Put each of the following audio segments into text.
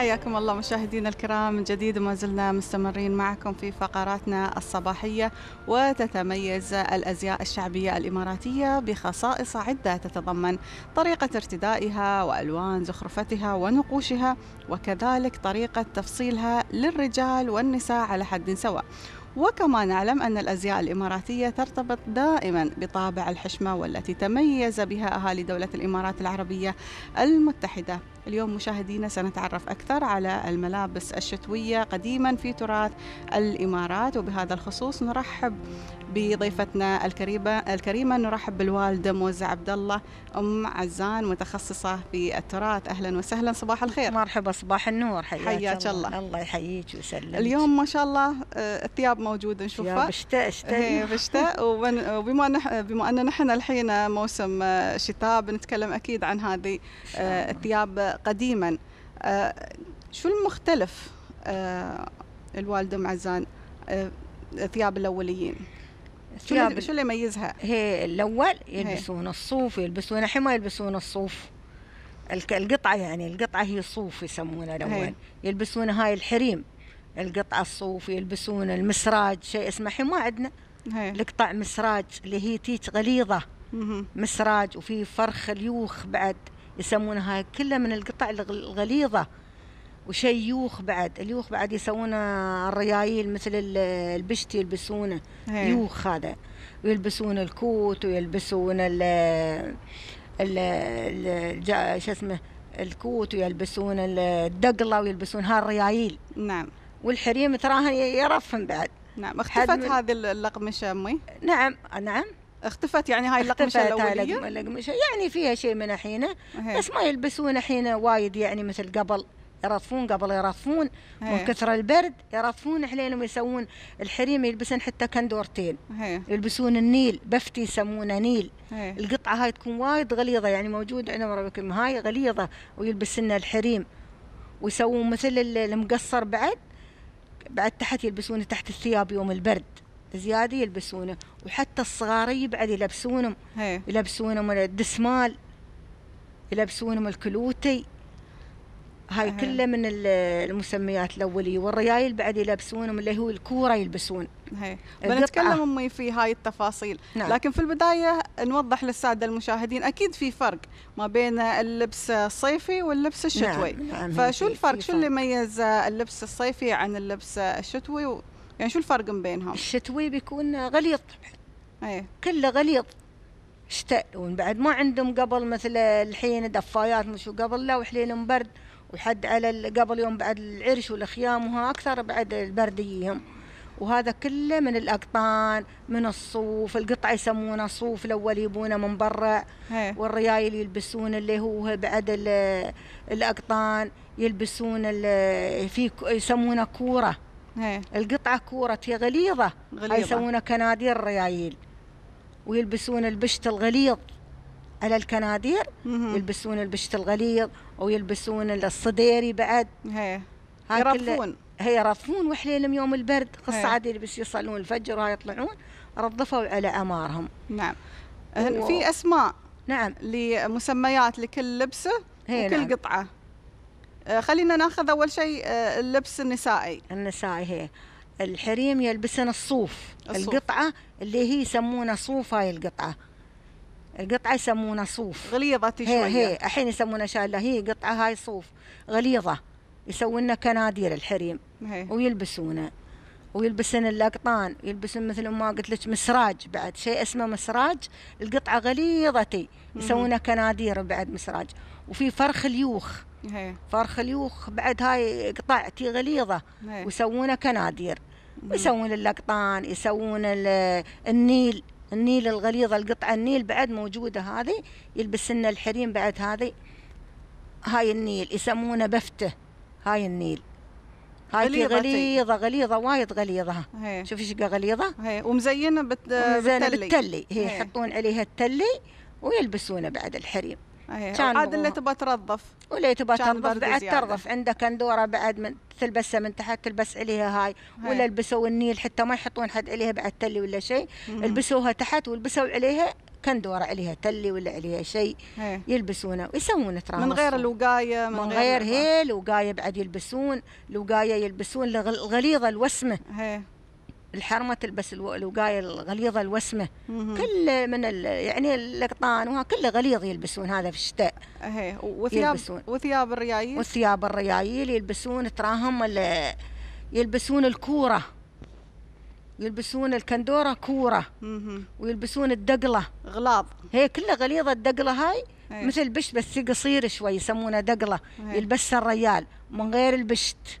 حياكم الله مشاهدينا الكرام من جديد وما زلنا مستمرين معكم في فقراتنا الصباحية وتتميز الأزياء الشعبية الإماراتية بخصائص عدة تتضمن طريقة ارتدائها وألوان زخرفتها ونقوشها وكذلك طريقة تفصيلها للرجال والنساء على حد سواء وكما نعلم أن الأزياء الإماراتية ترتبط دائما بطابع الحشمة والتي تميز بها أهالي دولة الإمارات العربية المتحدة اليوم مشاهدينا سنتعرف أكثر على الملابس الشتوية قديما في تراث الإمارات وبهذا الخصوص نرحب بضيفتنا الكريمة الكريمة نرحب بالوالدة موزة عبد الله أم عزان متخصصة في التراث أهلا وسهلا صباح الخير مرحبا صباح النور حياك, حيا الله. الله الله يحييك ويسلمك اليوم ما شاء الله آه، الثياب موجودة نشوفها ثياب شتاء شتاء وبما بما أن نحن الحين موسم آه، شتاء بنتكلم أكيد عن هذه آه، الثياب قديما آه، شو المختلف آه، الوالده معزان آه، ثياب الاوليين ثياب شو اللي يميزها؟ هي الاول يلبسون هي. الصوف يلبسون الحين ما يلبسون الصوف القطعه يعني القطعه هي صوف يسمونها الاول يلبسون هاي الحريم القطعه الصوف يلبسون المسراج شيء اسمه الحين ما عندنا القطع مسراج اللي هي تيج غليظه مسراج وفي فرخ اليوخ بعد يسمونها كلها من القطع الغليظة وشي يوخ بعد اليوخ بعد يسوونه الريايل مثل البشتي يلبسونه هي. إيه. يوخ هذا ويلبسون الكوت ويلبسون ال ال شو اسمه الكوت ويلبسون الدقله ويلبسون هالريايل نعم والحريم تراها يرفهم بعد نعم اختفت هذه اللقمشه امي نعم نعم اختفت يعني هاي الاقمشه الاوليه يعني فيها شيء من حينه بس ما يلبسون الحين وايد يعني مثل قبل يرطفون قبل يرطفون من كثر البرد يرطفون حليلهم يسوون الحريم يلبسن حتى كندورتين هي. يلبسون النيل بفتي يسمونه نيل هي. القطعه هاي تكون وايد غليظه يعني موجود عندهم ربكم هاي غليظه ويلبسن الحريم ويسوون مثل المقصر بعد بعد تحت يلبسونه تحت الثياب يوم البرد زياده يلبسونه وحتى الصغاري بعد يلبسونهم هي. يلبسونهم الدسمال يلبسونهم الكلوتي هاي أه. كلها من المسميات الاوليه والريايل بعد يلبسونهم اللي هو الكوره يلبسون هي. بنتكلم امي في هاي التفاصيل نعم. لكن في البدايه نوضح للساده المشاهدين اكيد في فرق ما بين اللبس الصيفي واللبس الشتوي نعم. نعم. فشو الفرق شو اللي يميز اللبس الصيفي عن اللبس الشتوي يعني شو الفرق بينهم؟ الشتوي بيكون غليظ ايه كله غليظ شتاء ومن بعد ما عندهم قبل مثل الحين دفايات مش قبل لا وحليلهم برد وحد على قبل يوم بعد العرش والخيام وها اكثر بعد البرد يجيهم وهذا كله من الاقطان من الصوف القطع يسمونه صوف الاول يبونه من برا إيه. والريايل يلبسون اللي هو بعد الاقطان يلبسون في يسمونه كوره هي. إيه. القطعة كورة هي غليظة غليظة يسوونها كنادير الريايل ويلبسون البشت الغليظ على الكنادير مهم. يلبسون البشت الغليظ ويلبسون الصديري بعد إيه. هي يرضفون هي رفون وحليلهم يوم البرد إيه. قصة عاد يلبس يصلون الفجر وهاي يطلعون رضفوا على أمارهم نعم و... في أسماء نعم لمسميات لكل لبسه وكل نعم. قطعة آه، خلينا ناخذ اول شيء آه، اللبس النسائي النسائي هي الحريم يلبسن الصوف, الصوف. القطعه اللي هي يسمونها صوف هاي القطعه القطعه يسمونها صوف غليظه شويه هي الحين يسمونها شاله هي قطعه هاي صوف غليظه يسوون كنادير الحريم هي. ويلبسونه ويلبسن الاقطان يلبسن مثل ما قلت لك مسراج بعد شيء اسمه مسراج القطعه غليظتي يسوونه كنادير بعد مسراج وفي فرخ اليوخ فرخ اليوخ بعد هاي قطعتي غليظه ويسوونه كنادير ويسوون اللقطان يسوون النيل النيل الغليظه القطعه النيل بعد موجوده هذه يلبس لنا الحريم بعد هذه هاي النيل يسمونه بفته هاي النيل هاي غليظة غليظة غليظة وايد غليظة شوفي شقة غليظة هي. ومزينة بت... بالتلي بالتلي هي يحطون عليها التلي ويلبسونه بعد الحريم إيه، عاد اللي تبى ترضف واللي تبى تنظف بعد ترضف عندك اندوره بعد من تلبسها من تحت تلبس عليها هاي إيه. ولا البسوا النيل حتى ما يحطون حد عليها بعد تلي ولا شيء البسوها تحت والبسوا عليها كندوره عليها تلي ولا عليها شيء إيه. يلبسونه ويسوون تراب من غير الوقايه من, من غير, غير هي الوقايه بعد يلبسون الوقايه يلبسون الغليظه الوسمه هي. الحرمه تلبس الوقايه الغليظه الوسمه كل من يعني القطان وها كله غليظ يلبسون هذا في الشتاء ايه وثياب يلبسون. وثياب الريايل وثياب الريايل يلبسون تراهم يلبسون الكوره يلبسون الكندوره كوره ويلبسون الدقله غلاظ هي كلها غليظه الدقله هاي هي. مثل بشت بس قصير شوي يسمونه دقله يلبسها الريال من غير البشت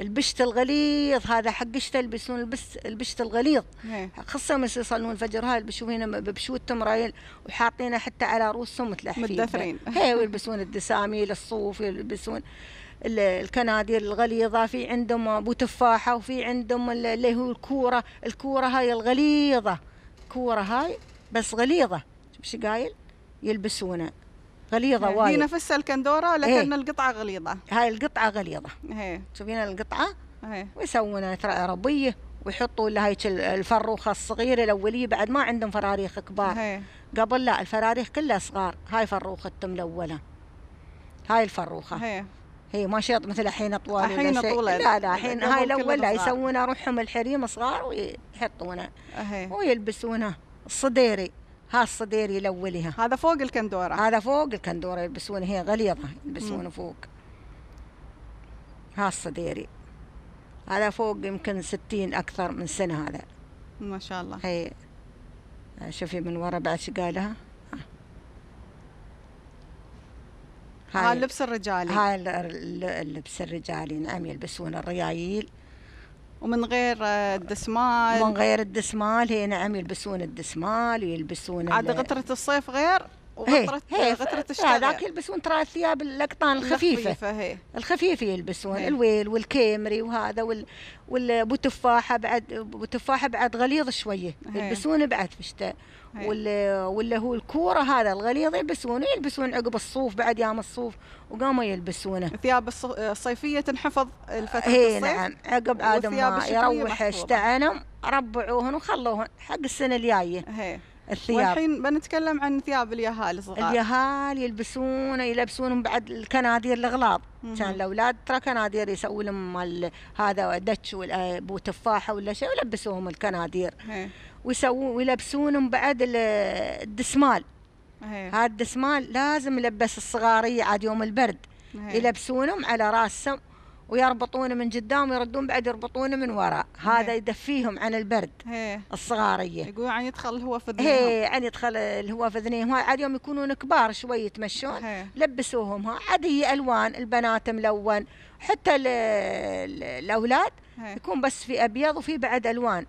البشت الغليظ هذا حق ايش يلبسون البس البشت الغليظ نعم. خاصه يصلون الفجر هاي يلبسون هنا بشوتهم رايل وحاطينه حتى على رؤوسهم متلحفين متدثرين هي ويلبسون الدساميل الصوف يلبسون الكنادير الغليظه في عندهم ابو تفاحه وفي عندهم اللي هو الكوره الكوره هاي الغليظه كوره هاي بس غليظه شو قايل يلبسونه غليظه يعني وايد هي نفسها الكندوره إيه. لكن هي. القطعه غليظه هاي القطعه غليظه تشوفين إيه. القطعه ايه. ويسوونها ثراء ربيه ويحطوا لها الفروخه الصغيره الاوليه بعد ما عندهم فراريخ كبار هي. إيه. قبل لا الفراريخ كلها صغار هاي فروخه الأولى هاي الفروخه هي. هي ما شيط مثل الحين طوال الحين طولت لا لا الحين هاي الاول لا يسوونها روحهم الحريم صغار ويحطونه ويلبسونه الصديري ها يلولها هذا فوق الكندوره هذا فوق الكندوره يلبسون هي غليظه يلبسونه فوق ها الصديري هذا فوق يمكن ستين أكثر من سنة هذا ما شاء الله هي شوفي من ورا بعد شو قالها هاي اللبس الرجالي هاي اللبس الرجالي نعم يلبسون الريايل ومن غير الدسمال من غير الدسمال هي نعم يلبسون الدسمال ويلبسون عاد غترة الصيف غير وغطرة غطرة الشتاء هذاك يلبسون ترى الثياب الاقطان الخفيفه الخفيفه, الخفيفة يلبسون هي. الويل والكيمري وهذا وال والبوتفاحه بعد بوتفاحه بعد غليظ شويه يلبسون بعد في الشتاء ولا ولا هو الكوره هذا الغليظ يلبسونه يلبسون عقب الصوف بعد يام الصوف وقاموا يلبسونه الثياب الصيفيه تنحفظ الفتره الصيف نعم عقب عاد ما يروح اشتعانهم ربعوهن وخلوهن حق السنه الجايه الثياب والحين بنتكلم عن ثياب اليهال الصغار اليهال يلبسون يلبسونهم بعد الكنادير الاغلاط كان الاولاد ترى كنادير يسوي لهم مال هذا دتش وتفاحه ولا شيء ويلبسوهم الكنادير ويسوون ويلبسونهم بعد الدسمال هذا الدسمال لازم يلبس الصغاريه عاد يوم البرد يلبسونهم على راسهم ويربطونه من قدام ويردون بعد يربطونه من وراء هذا هي. إيه. يدفيهم عن البرد هي. إيه. الصغاريه يقول عن يدخل الهواء في إيه، ذنيهم اي عن يدخل الهواء في ذنيهم هاي عاد يوم يكونون كبار شوي يتمشون هي. لبسوهم ها عاد هي الوان البنات ملون حتى الاولاد يكون بس في ابيض وفي بعد الوان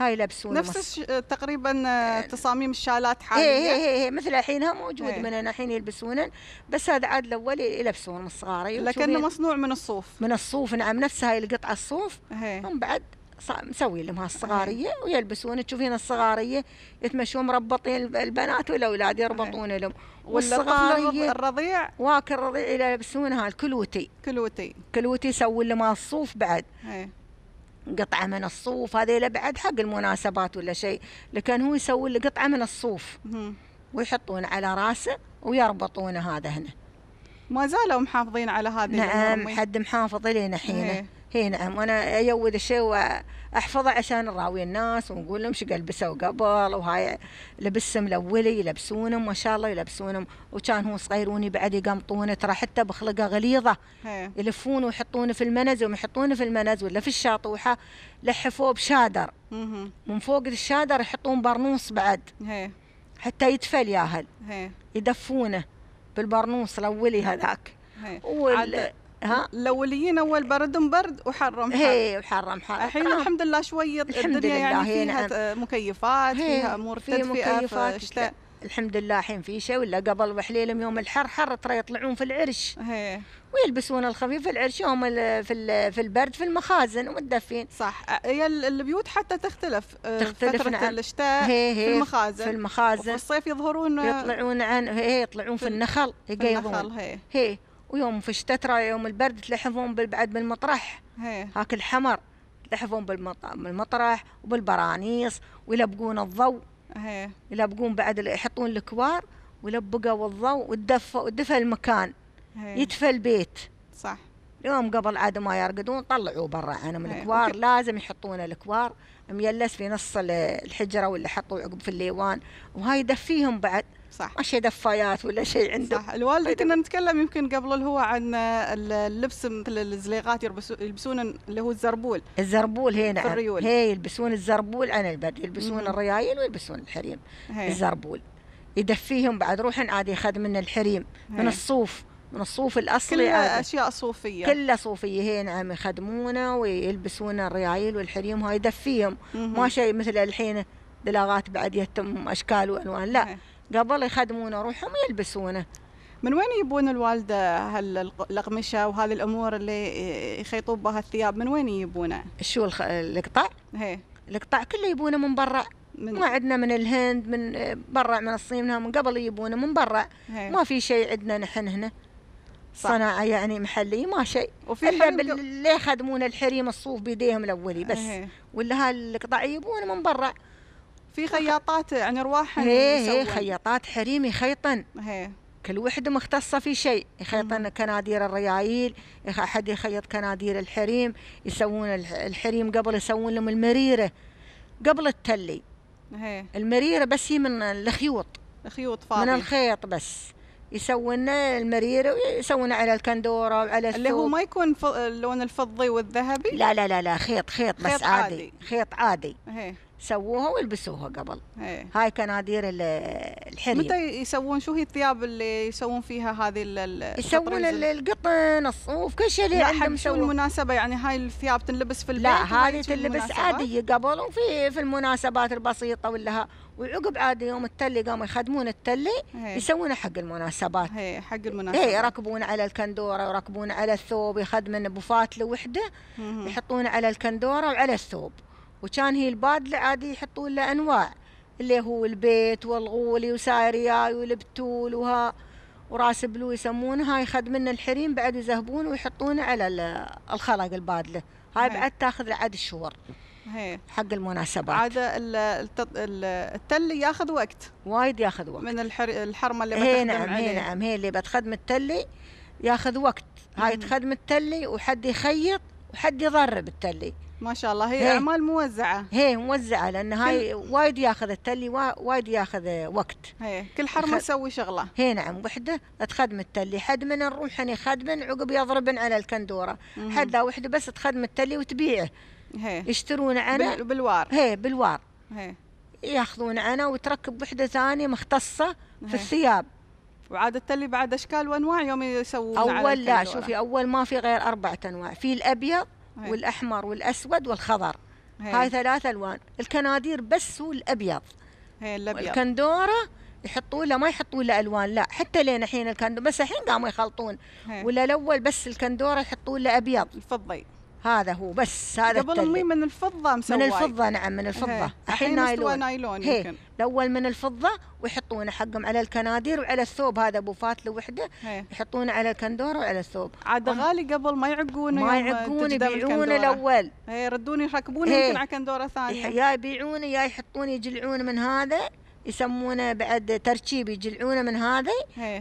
هاي لابسون نفس الش... تقريبا آه، إيه. تصاميم الشالات حاليا ايه ايه ايه, إيه، مثل حينها موجود هي. إيه. من الحين يلبسونه بس هذا عاد الاول يلبسون الصغار أيوة، لكنه مصنوع من الصوف من الصوف نعم نفس هاي القطعه الصوف هم بعد مسوي لهم هالصغاريه ويلبسون تشوفين الصغاريه يتمشون مربطين البنات والاولاد يربطون لهم والصغاريه الرضيع واكل الرضيع يلبسونها الكلوتي كلوتي كلوتي يسوون لهم الصوف بعد هي. قطعة من الصوف هذه لبعد حق المناسبات ولا شيء لكن هو يسوي قطعة من الصوف ويحطون على راسه ويربطونه هذا هنا ما زالوا محافظين على هذه نعم حد محافظ لين الحين هي إيه. نعم وانا اجود الشيء واحفظه عشان نراوي الناس ونقول لهم شو لبسوا قبل وهاي لبسهم الاولي يلبسونهم ما شاء الله يلبسونهم وكان هو صغير وني بعد يقمطونه ترى حتى بخلقه غليظه إيه. يلفونه ويحطونه في المنز ويحطونه يحطونه في المنز ولا في الشاطوحه لحفوه بشادر من فوق الشادر يحطون برنوص بعد إيه. حتى يدفل ياهل يدفونه بالبرنوس الاولي هذاك وال... ها الاوليين اول بردهم برد وحرم حر هي وحرم حر الحين آه. الحمد لله شويه الدنيا يعني نعم. فيها مكيفات فيها امور في مكيفات الحمد لله الحين في شيء ولا قبل وحليلهم يوم الحر حر ترى يطلعون في العرش ويلبسون الخفيف في العرش يوم في في البرد في المخازن ومتدفين صح هي البيوت حتى تختلف آه، تختلف فترة نعم. الشتاء هي هي في المخازن في المخازن وفي الصيف يظهرون آه، يطلعون عن هي يطلعون في, في النخل يقيضون النخل هي. هي ويوم في الشتاء ترى يوم البرد تلحفون بعد بالمطرح هي. هاك الحمر تلحفون بالمطرح وبالبرانيص ويلبقون الضوء يلبقون بعد يحطون الكوار ولبقوا الضوء وتدفى ودفى المكان هي. يدفى البيت صح يوم قبل عاد ما يرقدون طلعوا برا عنهم إيه، الكوار لازم يحطون الكوار ميلس في نص الحجره ولا حطوا عقب في الليوان وهاي يدفيهم بعد صح ماشي دفايات ولا شيء عنده صح الوالده كنا نتكلم يمكن قبل اللي هو عن اللبس مثل الزليقات يلبسون اللي هو الزربول الزربول هي نعم الريول هي يلبسون الزربول عن البدل يلبسون الريايل ويلبسون الحريم هي. الزربول يدفيهم بعد روحن عادي ياخذ من الحريم هي. من الصوف من الصوف الأصلي كلها أشياء صوفية كلها صوفية نعم يخدمونا ويلبسونا الريايل والحريم هاي يدفيهم ما شيء مثل الحين دلاغات بعد يتم أشكال وألوان لا هي. إيه. قبل يخدمونا روحهم يلبسونه من وين يبون الوالدة هالأقمشة وهذه الأمور اللي يخيطوا بها الثياب من وين يبونه؟ شو الخ... القطع؟ هي. إيه. القطع كله يبونه من برا من ما عندنا من الهند من برا من الصين من قبل يبونه من برا إيه. ما في شيء عندنا نحن هنا صناعه يعني محليه ما شيء وفي الا اللي يخدمون الحريم الصوف بيديهم الاولي بس اه. ولا هالقطع يبون من برا في خياطات عن ارواح ايه, إيه، خياطات حريم يخيطن إيه. كل وحده مختصه في شيء يخيطن كنادير الريايل احد يخيط كنادير الحريم يسوون الحريم قبل يسوون لهم المريره قبل التلي هي. إيه. المريره بس هي من الخيوط الخيوط فاضي من الخيط بس يسوون المريره ويسوون على الكندوره وعلى السوق اللي هو ما يكون اللون الفضي والذهبي لا لا لا لا خيط خيط, خيط بس عادي, عادي. خيط عادي هي. إيه. سووها والبسوها قبل هي. إيه. هاي كنادير الحرير متى يسوون شو هي الثياب اللي يسوون فيها هذه يسوون القطن الصوف كل شيء اللي عندهم شو المناسبه يعني هاي الثياب تنلبس في البيت لا هذه تنلبس عاديه قبل وفي في المناسبات البسيطه ولا وعقب عاد يوم التلي قاموا يخدمون التلي إيه. يسوونه حق المناسبات هي إيه، حق المناسبات اي يركبون على الكندوره يركبون على الثوب يخدمن بفاتله لوحده يحطون على الكندوره وعلى الثوب وكان هي البادلة عادي يحطون له أنواع اللي هو البيت والغولي وسايرياي والبتول وها وراس بلو يسمونها يخد منه الحريم بعد يذهبون ويحطونه على الخلق البادله هاي بعد تاخذ عاد الشهور حق المناسبات عاد التط... التل ياخذ وقت وايد ياخذ وقت من الحر... الحرمه اللي هي نعم هي نعم هي اللي بتخدم التلي ياخذ وقت هاي تخدم التلي وحد يخيط وحد يضرب التلي ما شاء الله هي اعمال موزعه هي موزعه لان هاي وايد ياخذ التلي وايد ياخذ وقت هي كل حرمه تسوي شغله هي نعم وحده تخدم التلي حد من نروح نخدمن عقب يضربن على الكندوره حد وحده بس تخدم التلي وتبيعه هي يشترون عنه بال... بالوار هي بالوار هي ياخذون عنه وتركب وحده ثانيه مختصه هي. في الثياب وعاد التلي بعد اشكال وانواع يوم يسوون اول لا شوفي اول ما في غير اربعة انواع في الابيض إيه. والاحمر والاسود والخضر هي. إيه. هاي ثلاث الوان الكنادير بس هو إيه، الابيض هي الابيض الكندوره يحطوا له ما يحطوا له الوان لا حتى لين الحين الكندوره بس الحين قاموا يخلطون ولا الاول بس الكندوره يحطوا له ابيض الفضي هذا هو بس هذا قبل امي من الفضه مسوي من الفضه نعم من الفضه الحين نايلون نايلون يمكن الاول من الفضه ويحطونه حقهم على الكنادير وعلى الثوب هذا ابو فات لوحده يحطونه على الكندوره وعلى الثوب عاد غالي قبل ما يعقونه ما يعقونه يبيعونه الاول يردون يركبونه يمكن على كندوره ثانيه يا يبيعونه يا يحطون يجلعون من هذا يسمونه بعد تركيب يجلعونه من هذه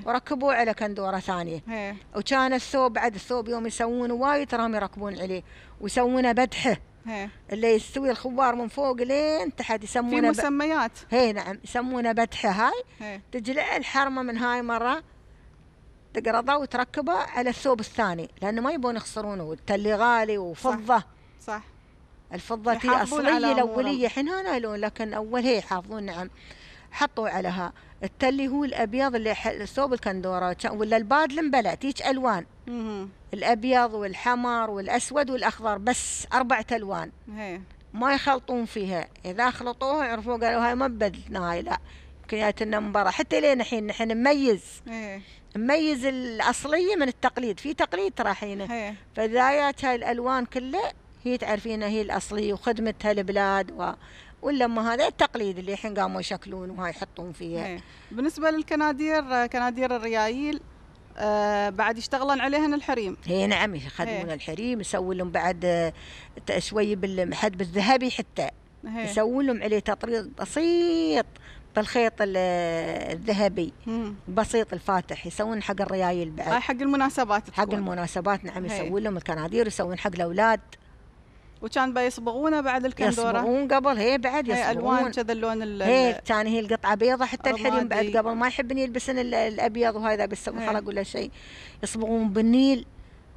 وركبوه على كندوره ثانيه هي. وكان الثوب بعد الثوب يوم يسوونه وايد تراهم يركبون عليه ويسوونه بدحه هي. اللي يستوي الخوار من فوق لين تحت يسمونه في مسميات ب... هي نعم يسمونه بدحه هاي هي. تجلع الحرمه من هاي مره تقرضه وتركبه على الثوب الثاني لانه ما يبون يخسرونه والتلي غالي وفضه صح, صح. الفضه هي اصليه الاوليه حين هنا لون لكن اول هي يحافظون نعم حطوا عليها التلي هو الابيض اللي ثوب الكندوره ولا الباد المبلت هيك الوان الابيض والحمر والاسود والاخضر بس اربعه الوان ما يخلطون فيها اذا خلطوها عرفوا قالوا هاي ما بدلنا هاي لا يمكن من برا حتى لين الحين نحن نميز نميز الاصليه من التقليد في تقليد ترى الحين فاذا هاي الالوان كلها هي تعرفينها هي الاصليه وخدمتها البلاد و... ولا ما هذا التقليد اللي الحين قاموا يشكلون وهاي يحطون فيها إيه. بالنسبه للكنادير كنادير الريايل آه بعد يشتغلون عليهن الحريم اي نعم يخدمون إيه. الحريم يسوون لهم بعد آه، شوي بالحد بالذهبي حتى إيه. يسوون لهم عليه تطريز بسيط بالخيط الذهبي بسيط الفاتح يسوون حق الريايل بعد آه، حق المناسبات تكون. حق المناسبات نعم يسوون لهم الكنادير يسوون حق الاولاد وكان بيصبغونه بعد الكندوره يصبغون قبل هي بعد يصبغون هي الوان كذا اللون هي كان هي القطعه بيضه حتى الحريم بعد قبل ما يحبني يلبسن الابيض وهذا بس نعم. خلق ولا شيء يصبغون بالنيل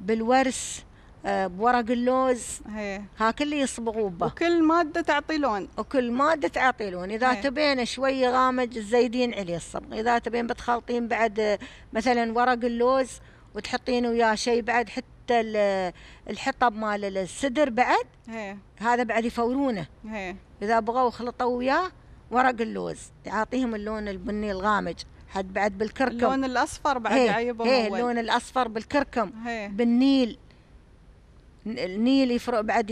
بالورس آه، بورق اللوز هي. ها كله يصبغوه به وكل ماده تعطي لون وكل ماده تعطي لون اذا هي. تبين شوي غامج زايدين عليه الصبغ اذا تبين بتخلطين بعد آه، مثلا ورق اللوز وتحطين وياه شيء بعد حتى حتى الحطب مال السدر بعد هي. هذا بعد يفورونه هي. اذا بغوا خلطوا وياه ورق اللوز يعطيهم اللون البني الغامج حد بعد بالكركم اللون الاصفر بعد عيبه هي اللون الاصفر بالكركم هي. بالنيل النيل يفرق بعد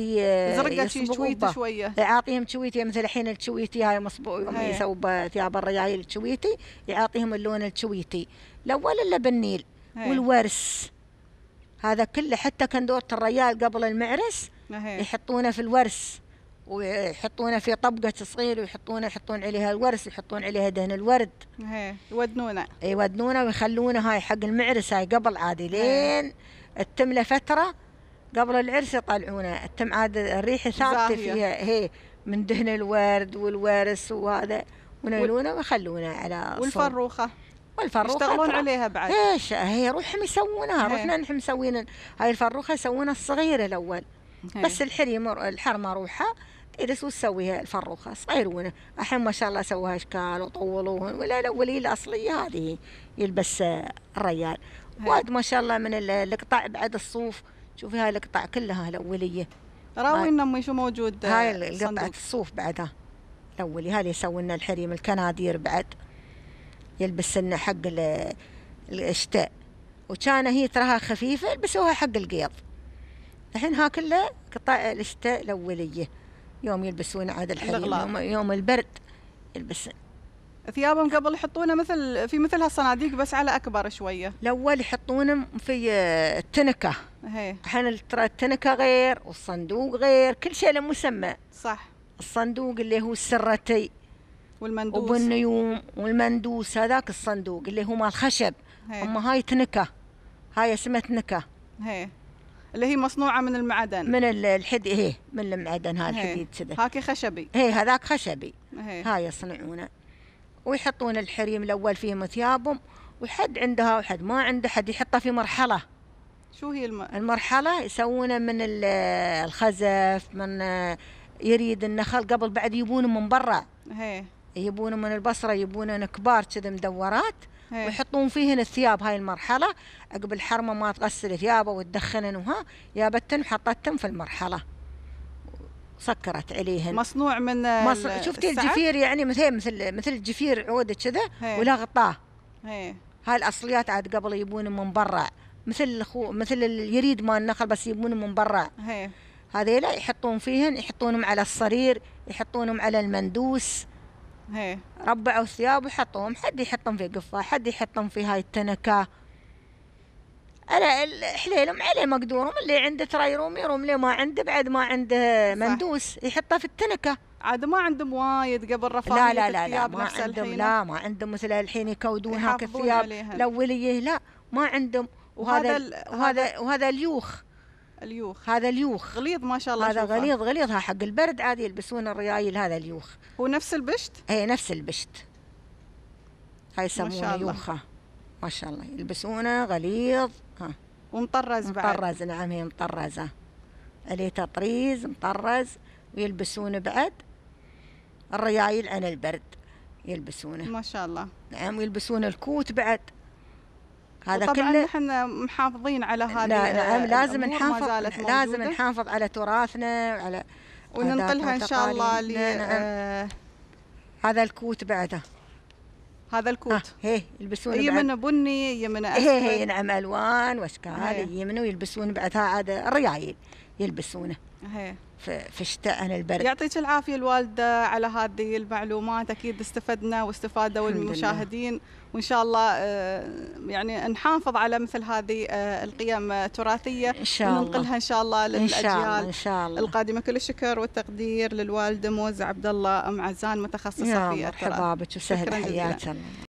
زرقة شويتي شوية يعطيهم شويتي مثل الحين الشويتي هاي مصبوع يوم يعني يسووا ثياب الرجايل الشويتي يعطيهم اللون الشويتي الاول الا بالنيل والورس هذا كله حتى كندورة الريال قبل المعرس يحطونه في الورس ويحطونه في طبقة صغير ويحطونه يحطون عليها الورس ويحطون عليها دهن الورد. ايه يودنونه. يودنونه ويخلونه هاي حق المعرس هاي قبل عادي لين تتم له فترة قبل العرس يطلعونه تتم عاد الريحة ثابتة فيها هي من دهن الورد والورس وهذا ونيلونه ويخلونه على والفروخة. والفروخه يشتغلون عليها بعد ايش هي روحهم يسوونها إيه. رحنا نحن مسوين هاي الفروخه يسوونها الصغيره الاول هي. إيه. بس الحريم الحرمه روحها سو تسويها الفروخه صغيرونه الحين ما شاء الله سووها اشكال وطولوهن ولا الاوليه الاصليه هذه يلبس الريال إيه. وايد ما شاء الله من القطع بعد الصوف شوفي هاي القطع كلها الاوليه راوي ان امي شو موجود هاي القطعة الصوف بعدها الاولي هاي اللي يسوي لنا الحريم الكنادير بعد يلبس لنا حق الشتاء وكان هي تراها خفيفة لبسوها حق القيض الحين ها كله قطع الشتاء الأولية يوم يلبسون عاد الحليب يوم, يوم البرد يلبسون ثيابهم قبل يحطونه مثل في مثل هالصناديق بس على اكبر شويه الاول يحطونه في آه، التنكه الحين ترى التنكه غير والصندوق غير كل شيء له مسمى صح الصندوق اللي هو السرتي والمندوس وبالنيوم والمندوس هذاك الصندوق اللي هو مال خشب هي. اما هاي تنكه هاي اسمها تنكه هي. اللي هي مصنوعه من المعدن من الحديد هي من المعدن هاي الحديد كذا هاكي خشبي هي هذاك خشبي هي. هاي يصنعونه ويحطون الحريم الاول فيهم ثيابهم وحد عندها وحد ما عنده حد يحطه في مرحله شو هي الم... المرحله يسوونه من الخزف من آه، يريد النخل قبل بعد يبونه من برا هي يبون من البصرة يبون كبار كذا مدورات إيه. ويحطون فيهن الثياب هاي المرحلة عقب الحرمة ما تغسل ثيابه وتدخنن وها يابتن وحطتن في المرحلة سكرت عليهن مصنوع من مصر شفتي الجفير يعني مثل مثل مثل الجفير عود كذا إيه. ولا غطاه إيه. هاي الاصليات عاد قبل يبون من برا مثل الخو مثل اليريد مال النخل بس يبون من برا هذيلا يحطون فيهن يحطونهم على الصرير يحطونهم على المندوس ربعوا ثياب وحطوهم حد يحطهم في قفة حد يحطهم في هاي التنكة على حليلهم عليه مقدورهم اللي عنده ترى يروم يروم اللي ما عنده بعد ما عنده مندوس يحطه في التنكة عاد ما عندهم وايد قبل رفاهية لا لا لا, لا ما عندهم لا ما عندهم مثل الحين يكودون هاك الثياب الاوليه لا ما عندهم وهذا وهذا وهذا, وهذا اليوخ اليوخ هذا اليوخ غليظ ما شاء الله هذا شوفها. غليظ غليظ حق البرد عادي يلبسون الريايل هذا اليوخ هو نفس البشت؟ اي نفس البشت هاي يسمونه يوخه ما شاء الله يلبسونه غليظ ها ومطرز بعد مطرز نعم هي مطرزه اللي تطريز مطرز ويلبسونه بعد الريايل عن البرد يلبسونه ما شاء الله نعم ويلبسون الكوت بعد هذا طبعا كله نحن محافظين على هذه لا نعم لازم نحافظ لازم نحافظ على تراثنا وعلى وننقلها ان شاء الله ل نعم، نعم. هذا الكوت بعده هذا الكوت آه هي يلبسون يمن بني يمن اسود هي هي نعم الوان واشكال يمنوا يلبسون بعدها عاد الريايل يلبسونه هي في الشتاء عن البرد يعطيك العافية الوالدة على هذه المعلومات أكيد استفدنا واستفادوا المشاهدين وإن شاء الله آه، يعني نحافظ على مثل هذه آه، القيم التراثية إن شاء الله وننقلها إن شاء الله للأجيال إن شاء الله. إن شاء الله. القادمة كل الشكر والتقدير للوالدة موز عبد الله أم عزان متخصصة في التراث مرحبا بك وسهلا حياك الله